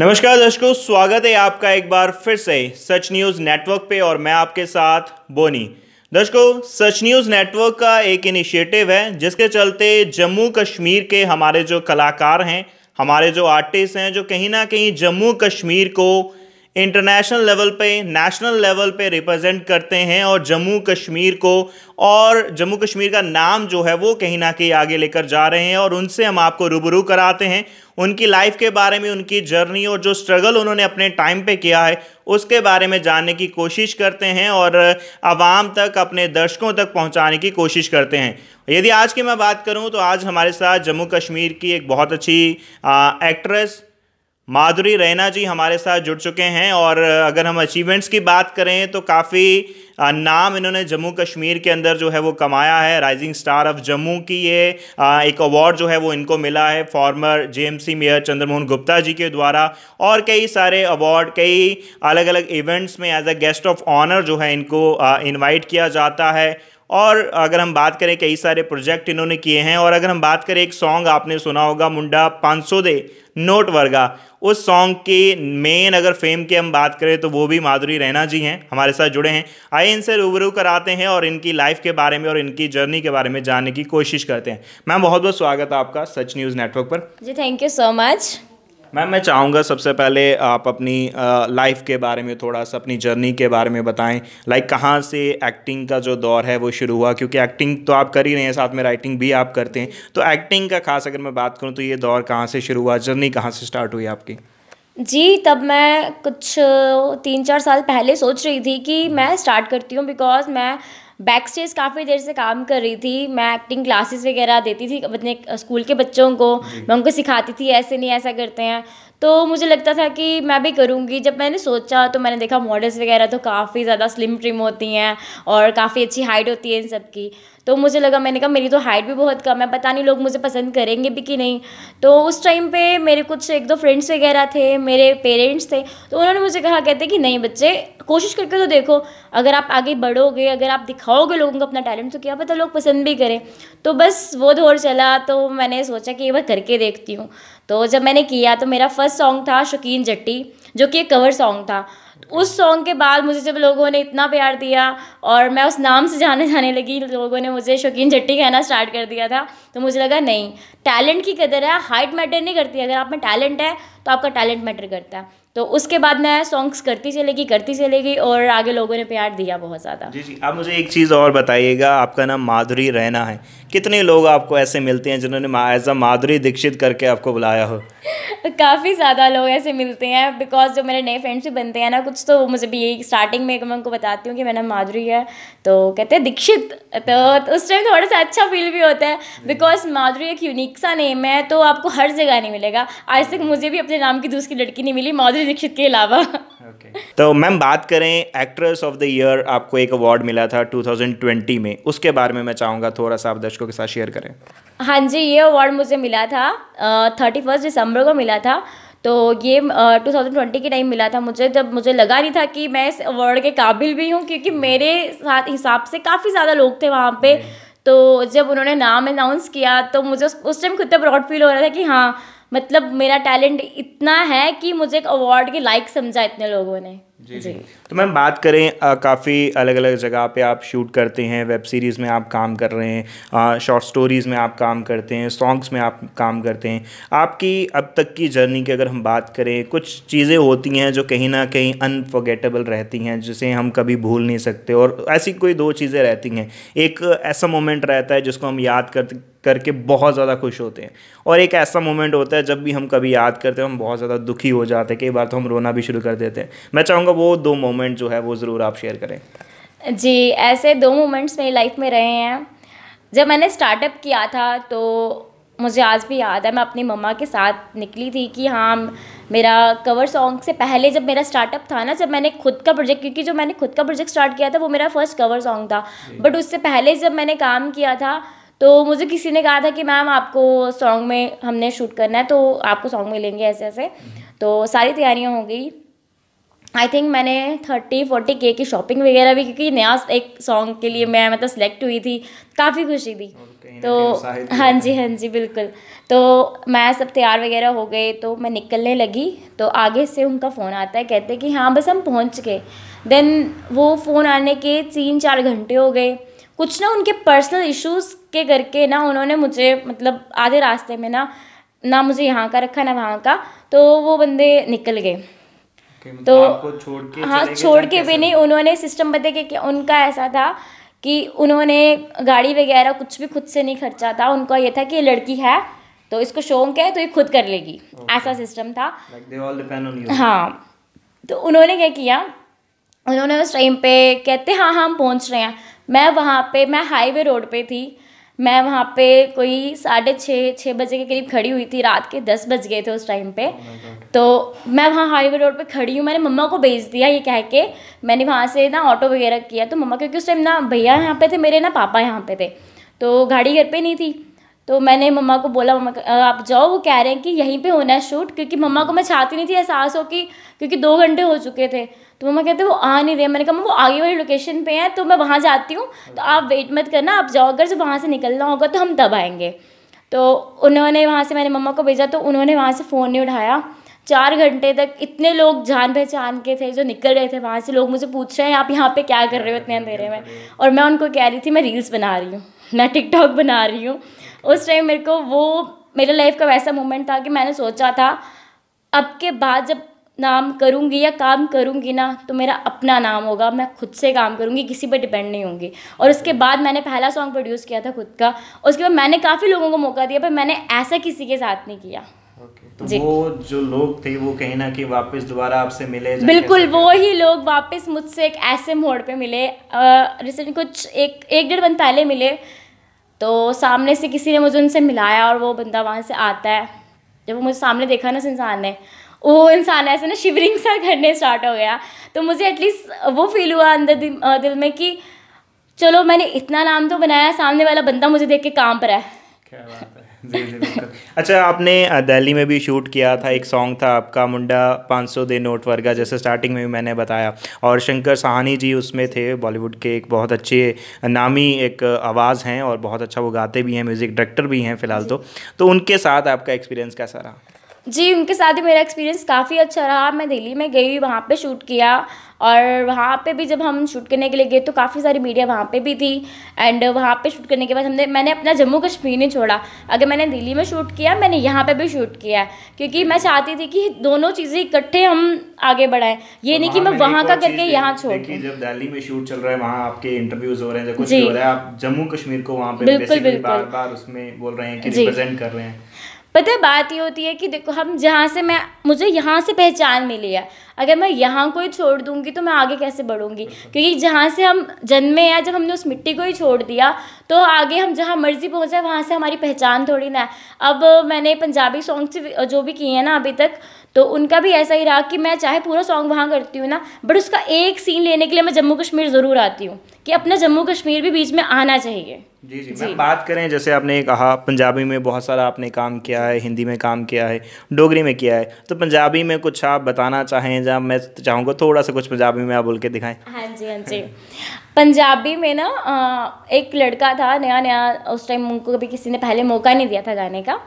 नमस्कार दर्शकों स्वागत है आपका एक बार फिर से सच न्यूज़ नेटवर्क पे और मैं आपके साथ बोनी दर्शकों सच न्यूज़ नेटवर्क का एक इनिशिएटिव है जिसके चलते जम्मू कश्मीर के हमारे जो कलाकार हैं हमारे जो आर्टिस्ट हैं जो कहीं ना कहीं जम्मू कश्मीर को इंटरनेशनल लेवल पे नेशनल लेवल पे रिप्रेजेंट करते हैं और जम्मू कश्मीर को और जम्मू कश्मीर का नाम जो है वो कहीं ना कहीं आगे लेकर जा रहे हैं और उनसे हम आपको रूबरू कराते हैं उनकी लाइफ के बारे में उनकी जर्नी और जो स्ट्रगल उन्होंने अपने टाइम पे किया है उसके बारे में जानने की कोशिश करते हैं और आवाम तक अपने दर्शकों तक पहुंचाने की कोशिश करते हैं यदि आज की मैं बात करूं तो आज हमारे साथ जम्मू कश्मीर की एक बहुत अच्छी एक्ट्रेस माधुरी रैना जी हमारे साथ जुड़ चुके हैं और अगर हम अचीवमेंट्स की बात करें तो काफ़ी नाम इन्होंने जम्मू कश्मीर के अंदर जो है वो कमाया है राइजिंग स्टार ऑफ जम्मू की ये एक अवार्ड जो है वो इनको मिला है former JMC mayor Chandramohan Gupta ji के द्वारा और कई सारे अवार्ड कई अलग अलग इवेंट्स में as a guest of honour जो है इनको इन्वाइट किया जाता है और अगर हम बात करें कई सारे प्रोजेक्ट इन्होंने किए हैं और अगर हम बात करें एक सॉन्ग आपने सुना होगा मुंडा पाँच सौ दे नोट वर्गा उस सॉन्ग के मेन अगर फेम की हम बात करें तो वो भी माधुरी रैना जी हैं हमारे साथ जुड़े हैं आइए इनसे रूबरू कराते हैं और इनकी लाइफ के बारे में और इनकी जर्नी के बारे में जानने की कोशिश करते हैं मैम बहुत बहुत स्वागत है आपका सच न्यूज़ नेटवर्क पर जी thank you so much ma'am मैं चाहूँगा सबसे पहले आप अपनी लाइफ के बारे में थोड़ा सा अपनी जर्नी के बारे में बताएं लाइक कहाँ से एक्टिंग का जो दौर है वो शुरू हुआ क्योंकि एक्टिंग तो आप कर ही रहे हैं साथ में राइटिंग भी आप करते हैं तो एक्टिंग का खास अगर मैं बात करूँ तो ये दौर कहाँ से शुरू हुआ जर्नी कहाँ से स्टार्ट हुई आपकी जी तब मैं कुछ तीन चार साल पहले सोच रही थी कि हम्म। मैं स्टार्ट करती हूँ बिकॉज मैं बैक स्टेज काफ़ी देर से काम कर रही थी मैं एक्टिंग क्लासेस वगैरह देती थी अपने स्कूल के बच्चों को मैं उनको सिखाती थी ऐसे नहीं ऐसा करते हैं तो मुझे लगता था कि मैं भी करूँगी जब मैंने सोचा तो मैंने देखा मॉडल्स वगैरह तो काफ़ी ज़्यादा स्लिम ट्रिम होती हैं और काफ़ी अच्छी हाइट होती है इन सब की तो मुझे लगा मैंने कहा मेरी तो हाइट भी बहुत कम है पता नहीं लोग मुझे पसंद करेंगे भी कि नहीं तो उस टाइम पे मेरे कुछ एक दो फ्रेंड्स वगैरह थे मेरे पेरेंट्स थे तो उन्होंने मुझे कहा कहते कि नहीं बच्चे कोशिश करके तो देखो अगर आप आगे बढ़ोगे अगर आप दिखाओगे लोगों को अपना टैलेंट तो क्या पता लोग पसंद भी करें तो बस वो दौर चला तो मैंने सोचा कि एक बार करके देखती हूँ तो जब मैंने किया तो मेरा फर्स्ट सॉन्ग था शकीन जट्टी जो कि एक कवर सॉन्ग था उस सॉन्ग के बाद मुझे जब लोगों ने इतना प्यार दिया और मैं उस नाम से जाने जाने लगी लोगों ने मुझे शौकीन जट्टी कहना स्टार्ट कर दिया था तो मुझे लगा नहीं टैलेंट की कदर है हाइट मैटर नहीं करती अगर आप में टैलेंट है तो आपका टैलेंट मैटर करता है तो उसके बाद मैं सॉन्ग्स करती चलेगी करती चलेगी और आगे लोगों ने प्यार दिया बहुत ज़्यादा जी जी आप मुझे एक चीज़ और बताइएगा आपका नाम माधुरी रहना है कितने लोग आपको ऐसे मिलते हैं जिन्होंने एज अ माधुरी दीक्षित करके आपको बुलाया हो काफ़ी ज़्यादा लोग ऐसे मिलते हैं बिकॉज जो मेरे नए फ्रेंड्स भी बनते हैं ना कुछ तो मुझे भी यही स्टार्टिंग में मैं उनको बताती हूँ कि मेरा नाम माधुरी है तो कहते हैं दीक्षित तो, तो उस टाइम थोड़ा सा अच्छा फील भी होता है बिकॉज माधुरी एक यूनिक सा नेम है तो आपको हर जगह नहीं मिलेगा आज तक मुझे भी अपने मुझे नाम की दूसरी लड़की नहीं मिली माधुरी दीक्षित के अलावा okay. तो मैम बात करें एक्ट्रेस ऑफ द ईयर आपको एक अवार्ड मिला था 2020 में उसके बारे में मैं चाहूँगा थोड़ा सा आप दर्शकों के साथ शेयर करें हाँ जी ये अवार्ड मुझे मिला था थर्टी फर्स्ट दिसंबर को मिला था तो ये टू थाउजेंड ट्वेंटी के टाइम मिला था मुझे जब मुझे लगा नहीं था कि मैं इस अवार्ड के काबिल भी हूँ क्योंकि hmm. मेरे साथ हिसाब से काफ़ी ज़्यादा लोग थे वहाँ पे hmm. तो जब उन्होंने नाम अनाउंस किया तो मुझे उस टाइम खुद पे प्राउड फील हो रहा था कि हाँ मतलब मेरा टैलेंट इतना है कि मुझे एक अवार्ड के लाइक समझा इतने लोगों ने जी जी, जी। तो मैम बात करें काफ़ी अलग अलग जगह पे आप शूट करते हैं वेब सीरीज़ में आप काम कर रहे हैं शॉर्ट स्टोरीज़ में आप काम करते हैं सॉन्ग्स में आप काम करते हैं आपकी अब तक की जर्नी की अगर हम बात करें कुछ चीज़ें होती हैं जो कहीं ना कहीं अनफॉर्गेटेबल रहती हैं जिसे हम कभी भूल नहीं सकते और ऐसी कोई दो चीज़ें रहती हैं एक ऐसा मोमेंट रहता है जिसको हम याद कर करके बहुत ज़्यादा खुश होते हैं और एक ऐसा मोमेंट होता है जब भी हम कभी याद करते हैं हम बहुत ज़्यादा दुखी हो जाते हैं कई बार तो हम रोना भी शुरू कर देते हैं मैं चाहूँगा वो दो मोमेंट जो है वो ज़रूर आप शेयर करें जी ऐसे दो मोमेंट्स मेरी लाइफ में रहे हैं जब मैंने स्टार्टअप किया था तो मुझे आज भी याद है मैं अपनी मम्मा के साथ निकली थी कि हाँ मेरा कवर सॉन्ग से पहले जब मेरा स्टार्टअप था ना जब मैंने खुद का प्रोजेक्ट क्योंकि जो मैंने खुद का प्रोजेक्ट स्टार्ट किया था वो मेरा फर्स्ट कवर सॉन्ग था बट उससे पहले जब मैंने काम किया था तो मुझे किसी ने कहा था कि मैम आपको सॉन्ग में हमने शूट करना है तो आपको सॉन्ग मिलेंगे ऐसे ऐसे तो सारी तैयारियाँ हो गई आई थिंक मैंने थर्टी फोर्टी के की शॉपिंग वगैरह भी क्योंकि नया एक सॉन्ग के लिए मैं मतलब सिलेक्ट हुई थी काफ़ी खुशी थी तो हाँ जी हाँ जी बिल्कुल तो मैं सब तैयार वगैरह हो गए तो मैं निकलने लगी तो आगे से उनका फ़ोन आता है कहते हैं कि हाँ बस हम पहुँच गए देन वो फ़ोन आने के तीन चार घंटे हो गए कुछ ना उनके पर्सनल इश्यूज़ के करके ना उन्होंने मुझे मतलब आधे रास्ते में ना ना मुझे यहाँ का रखा ना वहाँ का तो वो बंदे निकल गए मतलब तो छोड़ के हाँ छोड़ के भी नहीं उन्होंने सिस्टम बताया कि, उनका ऐसा था कि उन्होंने गाड़ी वगैरह कुछ भी खुद से नहीं खर्चा था उनका ये था कि ये लड़की है तो इसको शौक है तो ये खुद कर लेगी okay. ऐसा सिस्टम था like हाँ तो उन्होंने क्या किया उन्होंने उस टाइम पे कहते हाँ हाँ हम पहुँच रहे हैं मैं वहाँ पे मैं हाईवे रोड पे थी मैं वहाँ पे कोई साढ़े छः छः बजे के करीब खड़ी हुई थी रात के दस बज गए थे उस टाइम पे oh तो मैं वहाँ हाईवे रोड पे खड़ी हूँ मैंने मम्मा को भेज दिया ये कह के मैंने वहाँ से ना ऑटो वगैरह किया तो मम्मा क्योंकि उस टाइम ना भैया यहाँ पे थे मेरे ना पापा यहाँ पे थे तो गाड़ी घर पे नहीं थी तो मैंने मम्मा को बोला मम्मा आप जाओ वो कह रहे हैं कि यहीं पे होना है शूट क्योंकि मम्मा को मैं चाहती नहीं थी एहसास हो कि क्योंकि दो घंटे हो चुके थे तो मम्मा कहते वो आ नहीं रहे मैंने कहा मम्मा वो आगे वाली लोकेशन पे हैं तो मैं वहाँ जाती हूँ तो आप वेट मत करना आप जाओ अगर जब वहाँ से निकलना होगा तो हम तब आएँगे तो उन्होंने वहाँ से मैंने मम्मा को भेजा तो उन्होंने वहाँ से फ़ोन नहीं उठाया चार घंटे तक इतने लोग जान पहचान के थे जो निकल रहे थे वहाँ से लोग मुझे पूछ रहे हैं आप यहाँ पे क्या कर रहे हो इतने अंधेरे में और मैं उनको कह रही थी मैं रील्स बना रही हूँ मैं टिकटॉक बना रही हूँ उस टाइम मेरे को वो मेरे लाइफ का वैसा मोमेंट था कि मैंने सोचा था अब के बाद जब नाम करूँगी या काम करूँगी ना तो मेरा अपना नाम होगा मैं खुद से काम करूँगी किसी पर डिपेंड नहीं होंगी और उसके बाद मैंने पहला सॉन्ग प्रोड्यूस किया था खुद का उसके बाद मैंने काफ़ी लोगों को मौका दिया पर मैंने ऐसा किसी के साथ नहीं किया तो वो जो लोग थे वो कहीं ना कहीं वापस दोबारा आपसे मिले बिल्कुल वो ही लोग वापस मुझसे एक ऐसे मोड़ पे मिले रिसेंट कुछ एक एक डेढ़ मंथ पहले मिले तो सामने से किसी ने मुझे उनसे मिलाया और वो बंदा वहाँ से आता है जब वो मुझे सामने देखा ना उस इंसान ने वो इंसान ऐसे ना शिवरिंग सा करने स्टार्ट हो गया तो मुझे एटलीस्ट वो फील हुआ अंदर दिल, दिल में कि चलो मैंने इतना नाम तो बनाया सामने वाला बंदा मुझे देख के काम पर है क्या बात है अच्छा आपने दिल्ली में भी शूट किया था एक सॉन्ग था आपका मुंडा 500 दे नोट वर्गा जैसे स्टार्टिंग में भी मैंने बताया और शंकर सहानी जी उसमें थे बॉलीवुड के एक बहुत अच्छे नामी एक आवाज़ हैं और बहुत अच्छा वो गाते भी हैं म्यूज़िक डायरेक्टर भी हैं फ़िलहाल तो तो उनके साथ आपका एक्सपीरियंस कैसा रहा जी उनके साथ ही मेरा एक्सपीरियंस काफ़ी अच्छा रहा मैं दिल्ली में गई वहाँ पे शूट किया और वहाँ पे भी जब हम शूट करने के लिए गए तो काफ़ी सारी मीडिया वहाँ पे भी थी एंड वहाँ पे शूट करने के बाद हमने मैंने अपना जम्मू कश्मीर नहीं छोड़ा अगर मैंने दिल्ली में शूट किया मैंने यहाँ पे भी शूट किया क्योंकि मैं चाहती थी कि दोनों चीज़ें इकट्ठे हम आगे बढ़ाएं ये नहीं कि मैं वहाँ का करके यहाँ छोड़ जब दिल्ली में शूट चल रहा है वहाँ आपके इंटरव्यूज हो रहे हैं कुछ हो रहा है आप जम्मू कश्मीर को वहाँ पे बिल्कुल बार बार उसमें बोल रहे हैं कि रिप्रेजेंट कर रहे हैं पता है बात ये होती है कि देखो हम जहाँ से मैं मुझे यहाँ से पहचान मिली है अगर मैं यहाँ को ही छोड़ दूँगी तो मैं आगे कैसे बढ़ूँगी क्योंकि जहाँ से हम जन्मे या जब हमने उस मिट्टी को ही छोड़ दिया तो आगे हम जहाँ मर्ज़ी पहुँचे वहाँ से हमारी पहचान थोड़ी ना है अब मैंने पंजाबी सॉन्ग जो भी किए हैं ना अभी तक तो उनका भी ऐसा ही रहा कि मैं चाहे पूरा सॉन्ग वहाँ करती हूँ ना बट उसका एक सीन लेने के लिए मैं जम्मू कश्मीर ज़रूर आती हूँ कि अपना जम्मू कश्मीर भी बीच में आना चाहिए जी जी, जी। मैं बात करें जैसे आपने कहा पंजाबी में बहुत सारा आपने काम किया है हिंदी में काम किया है डोगरी में किया है तो पंजाबी में कुछ आप बताना चाहें जहाँ मैं चाहूँगा थोड़ा सा कुछ पंजाबी में आप बोल के दिखाएं हाँ जी हाँ जी पंजाबी में ना एक लड़का था नया नया उस टाइम उनको कभी किसी ने पहले मौका नहीं दिया था गाने का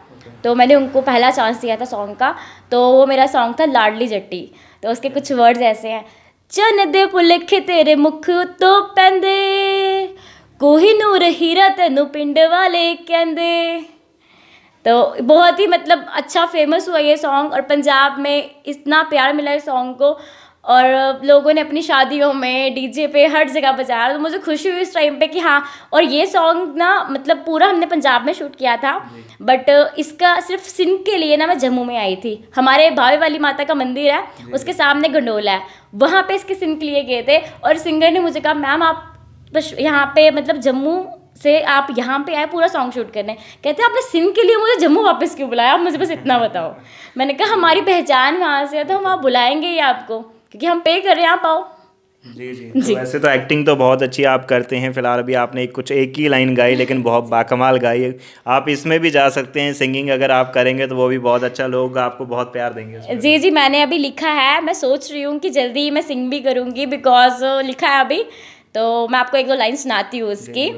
तो मैंने उनको पहला चांस दिया था सॉन्ग का तो वो मेरा सॉन्ग था लाडली जट्टी तो उसके कुछ वर्ड्स ऐसे हैं चन दे पुलखे तेरे मुख तो पेंदे नूर हीरा तेनू पिंड वाले कहते तो बहुत ही मतलब अच्छा फेमस हुआ ये सॉन्ग और पंजाब में इतना प्यार मिला इस सॉन्ग को और लोगों ने अपनी शादियों में डीजे पे हर जगह बजाया तो मुझे खुशी हुई इस टाइम पे कि हाँ और ये सॉन्ग ना मतलब पूरा हमने पंजाब में शूट किया था बट इसका सिर्फ सिंह के लिए ना मैं जम्मू में आई थी हमारे भावे वाली माता का मंदिर है उसके सामने गंडोला है वहाँ पे इसके सिंह के लिए गए थे और सिंगर ने मुझे कहा मैम आप बस यहाँ पे मतलब जम्मू से आप यहाँ पे आए पूरा सॉन्ग शूट करने कहते आपने सिंध के लिए मुझे जम्मू वापस क्यों बुलाया आप मुझे बस इतना बताओ मैंने कहा हमारी पहचान वहाँ से है तो हम वहाँ बुलाएंगे ही आपको क्योंकि हम पे कर रहे हैं आप आओ जी जी, जी। तो वैसे तो एक्टिंग तो बहुत अच्छी आप करते हैं फिलहाल अभी आपने कुछ एक ही लाइन गाई लेकिन बहुत बाकमाल गाई आप इसमें भी जा सकते हैं सिंगिंग अगर आप करेंगे तो वो भी बहुत अच्छा लोग आपको बहुत प्यार देंगे जी जी मैंने अभी लिखा है मैं सोच रही हूँ कि जल्दी मैं सिंग भी करूँगी बिकॉज लिखा है अभी तो मैं आपको एक दो लाइन सुनाती हूँ उसकी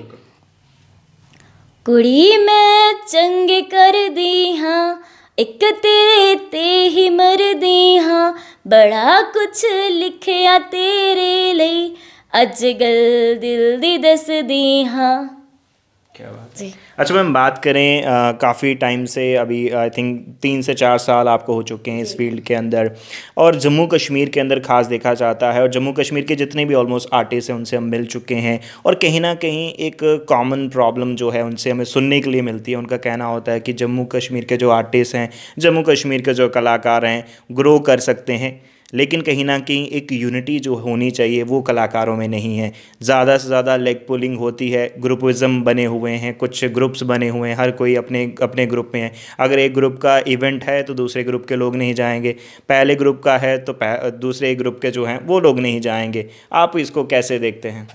कुड़ी मैं चंगे कर दी हाँ ਇੱਕ ਤੇਰੇ ਤੇ ਹੀ ਮਰਦੀ ਹਾਂ ਬੜਾ ਕੁਛ ਲਿਖਿਆ ਤੇਰੇ ਲਈ ਅੱਜ ਗੱਲ ਦਿਲ ਦੀ ਦੱਸਦੀ ਹਾਂ क्या बात अच्छा मैम बात करें काफ़ी टाइम से अभी आई थिंक तीन से चार साल आपको हो चुके हैं इस फील्ड के अंदर और जम्मू कश्मीर के अंदर ख़ास देखा जाता है और जम्मू कश्मीर के जितने भी ऑलमोस्ट आर्टिस्ट हैं उनसे हम मिल चुके हैं और कहीं ना कहीं एक कॉमन प्रॉब्लम जो है उनसे हमें सुनने के लिए मिलती है उनका कहना होता है कि जम्मू कश्मीर के जो आर्टिस्ट हैं जम्मू कश्मीर के जो कलाकार हैं ग्रो कर सकते हैं लेकिन कहीं ना कहीं एक यूनिटी जो होनी चाहिए वो कलाकारों में नहीं है ज़्यादा से ज़्यादा लेग पुलिंग होती है ग्रुपज़म बने हुए हैं कुछ ग्रुप्स बने हुए हैं हर कोई अपने अपने ग्रुप में है अगर एक ग्रुप का इवेंट है तो दूसरे ग्रुप के लोग नहीं जाएंगे पहले ग्रुप का है तो दूसरे ग्रुप के जो हैं वो लोग नहीं जाएंगे आप इसको कैसे देखते हैं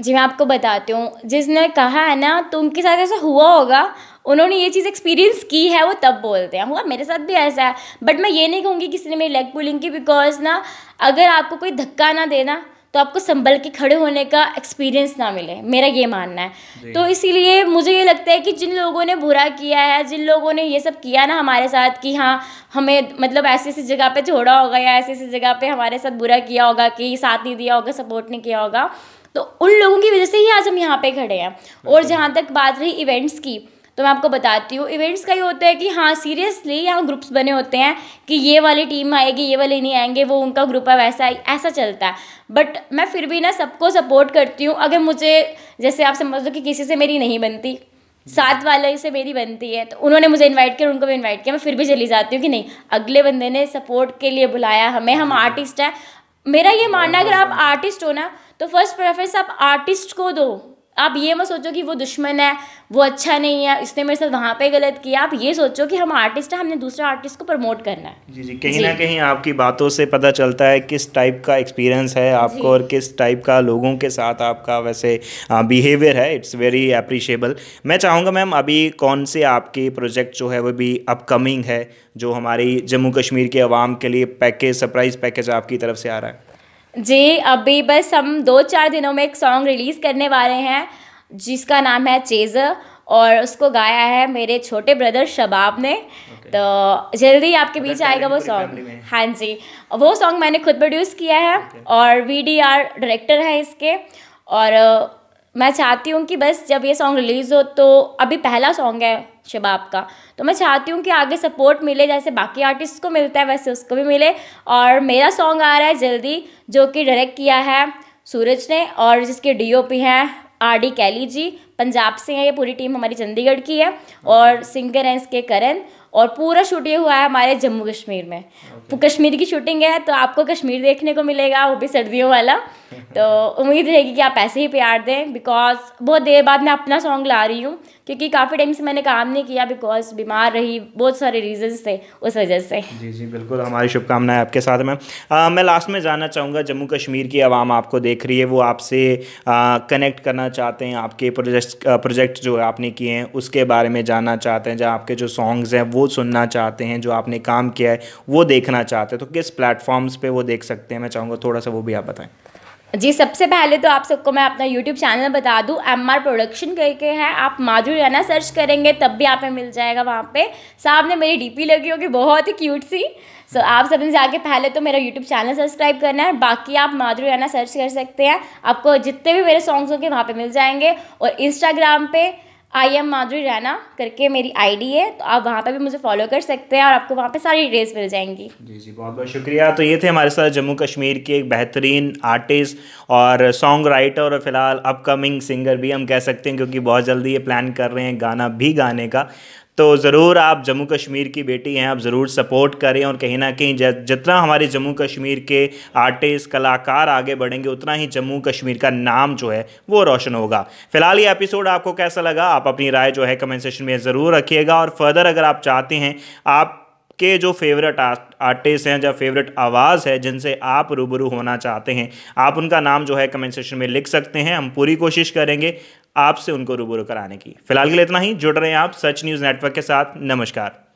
जी मैं आपको बताती हूँ जिसने कहा है ना तो उनके साथ ऐसा हुआ होगा उन्होंने ये चीज़ एक्सपीरियंस की है वो तब बोलते हैं हुआ मेरे साथ भी ऐसा है बट मैं ये नहीं कहूँगी किसी ने मेरी लेग पुलिंग की बिकॉज ना अगर आपको कोई धक्का ना देना तो आपको संभल के खड़े होने का एक्सपीरियंस ना मिले मेरा ये मानना है तो इसीलिए मुझे ये लगता है कि जिन लोगों ने बुरा किया है जिन लोगों ने ये सब किया ना हमारे साथ कि हाँ हमें मतलब ऐसी ऐसी जगह पे छोड़ा होगा या ऐसी ऐसी जगह पे हमारे साथ बुरा किया होगा कि साथ नहीं दिया होगा सपोर्ट नहीं किया होगा तो उन लोगों की वजह से ही आज हम यहाँ पे खड़े हैं और जहाँ तक बात रही इवेंट्स की तो मैं आपको बताती हूँ इवेंट्स का ही होता है कि हाँ सीरियसली यहाँ ग्रुप्स बने होते हैं कि ये वाली टीम आएगी ये वाले नहीं आएंगे वो उनका ग्रुप है वैसा ऐसा चलता है बट मैं फिर भी ना सबको सपोर्ट करती हूँ अगर मुझे जैसे आप समझ लो कि किसी से मेरी नहीं बनती साथ वाले से मेरी बनती है तो उन्होंने मुझे इनवाइट किया उनको भी इनवाइट किया मैं फिर भी चली जाती हूँ कि नहीं अगले बंदे ने सपोर्ट के लिए बुलाया हमें हम आर्टिस्ट हम्म। हैं मेरा ये मानना अगर हाँ, आप आर्टिस्ट हाँ। हो ना तो फर्स्ट प्रेफरेंस आप आर्टिस्ट को दो आप ये मत सोचो कि वो दुश्मन है वो अच्छा नहीं है इसने मेरे साथ वहाँ पे गलत किया आप ये सोचो कि हम आर्टिस्ट हैं हमने दूसरे आर्टिस्ट को प्रमोट करना है जी जी कहीं ना कहीं आपकी बातों से पता चलता है किस टाइप का एक्सपीरियंस है आपको और किस टाइप का लोगों के साथ आपका वैसे बिहेवियर है इट्स वेरी अप्रिशिएबल मैं चाहूँगा मैम अभी कौन से आपके प्रोजेक्ट जो है वो भी अपकमिंग है जो हमारी जम्मू कश्मीर के आवाम के लिए पैकेज सरप्राइज़ पैकेज आपकी तरफ से आ रहा है जी अभी बस हम दो चार दिनों में एक सॉन्ग रिलीज़ करने वाले हैं जिसका नाम है चेज़र और उसको गाया है मेरे छोटे ब्रदर शबाब ने okay. तो जल्दी आपके बीच आएगा वो सॉन्ग हाँ जी वो सॉन्ग मैंने खुद प्रोड्यूस किया है okay. और वी डी आर डायरेक्टर है इसके और मैं चाहती हूँ कि बस जब ये सॉन्ग रिलीज़ हो तो अभी पहला सॉन्ग है शबाब का तो मैं चाहती हूँ कि आगे सपोर्ट मिले जैसे बाकी आर्टिस्ट को मिलता है वैसे उसको भी मिले और मेरा सॉन्ग आ रहा है जल्दी जो कि डायरेक्ट किया है सूरज ने और जिसके पी हैं आर डी कैली जी पंजाब से हैं ये पूरी टीम हमारी चंडीगढ़ की है और सिंगर हैं इसके करण और पूरा शूट ये हुआ है हमारे जम्मू कश्मीर में okay. कश्मीर की शूटिंग है तो आपको कश्मीर देखने को मिलेगा वो भी सर्दियों वाला तो उम्मीद रहेगी कि आप ऐसे ही प्यार दें बिकॉज बहुत देर बाद मैं अपना सॉन्ग ला रही हूँ क्योंकि काफ़ी टाइम से मैंने काम नहीं किया बिकॉज बीमार रही बहुत सारे रीजंस थे उस वजह से जी जी बिल्कुल हमारी शुभकामनाएं आपके साथ मैम मैं लास्ट में जाना चाहूँगा जम्मू कश्मीर की आवाम आपको देख रही है वो आपसे कनेक्ट करना चाहते हैं आपके प्रोजेक्ट प्रोजेक्ट जो आपने किए हैं उसके बारे में जानना चाहते हैं जहाँ आपके जो सॉन्ग्स हैं वो सुनना चाहते हैं जो आपने काम किया है वो देखना चाहते हैं तो किस प्लेटफॉर्म्स पर वो देख सकते हैं मैं चाहूँगा थोड़ा सा वो भी आप बताएँ जी सबसे पहले तो आप सबको मैं अपना यूट्यूब चैनल बता दूं एम आर प्रोडक्शन करके है आप माधुरी रैना सर्च करेंगे तब भी आप मिल जाएगा वहाँ पे ने मेरी डीपी लगी होगी बहुत ही क्यूट सी सो so, आप सबने जाके पहले तो मेरा यूट्यूब चैनल सब्सक्राइब करना है बाकी आप माधुरी रैना सर्च कर सकते हैं आपको जितने भी मेरे सॉन्ग्स होंगे वहाँ पर मिल जाएंगे और इंस्टाग्राम पर आई एम माधुरी रैना करके मेरी आईडी है तो आप वहाँ पर भी मुझे फॉलो कर सकते हैं और आपको वहाँ पर सारी डिटेल्स मिल जाएंगी जी जी बहुत बहुत शुक्रिया तो ये थे हमारे साथ जम्मू कश्मीर के एक बेहतरीन आर्टिस्ट और सॉन्ग राइटर और फिलहाल अपकमिंग सिंगर भी हम कह सकते हैं क्योंकि बहुत जल्दी ये प्लान कर रहे हैं गाना भी गाने का तो ज़रूर आप जम्मू कश्मीर की बेटी हैं आप ज़रूर सपोर्ट करें और कहीं ना कहीं जितना हमारे जम्मू कश्मीर के आर्टिस्ट कलाकार आगे बढ़ेंगे उतना ही जम्मू कश्मीर का नाम जो है वो रोशन होगा फिलहाल ये एपिसोड आपको कैसा लगा आप अपनी राय जो है कमेंट सेशन में ज़रूर रखिएगा और फर्दर अगर आप चाहते हैं आप के जो फेवरेट आर्टिस्ट हैं या फेवरेट आवाज़ है जिनसे आप रूबरू होना चाहते हैं आप उनका नाम जो है कमेंट सेशन में लिख सकते हैं हम पूरी कोशिश करेंगे आपसे उनको रूबरू कराने की फिलहाल के लिए इतना ही जुड़ रहे हैं आप सच न्यूज़ नेटवर्क के साथ नमस्कार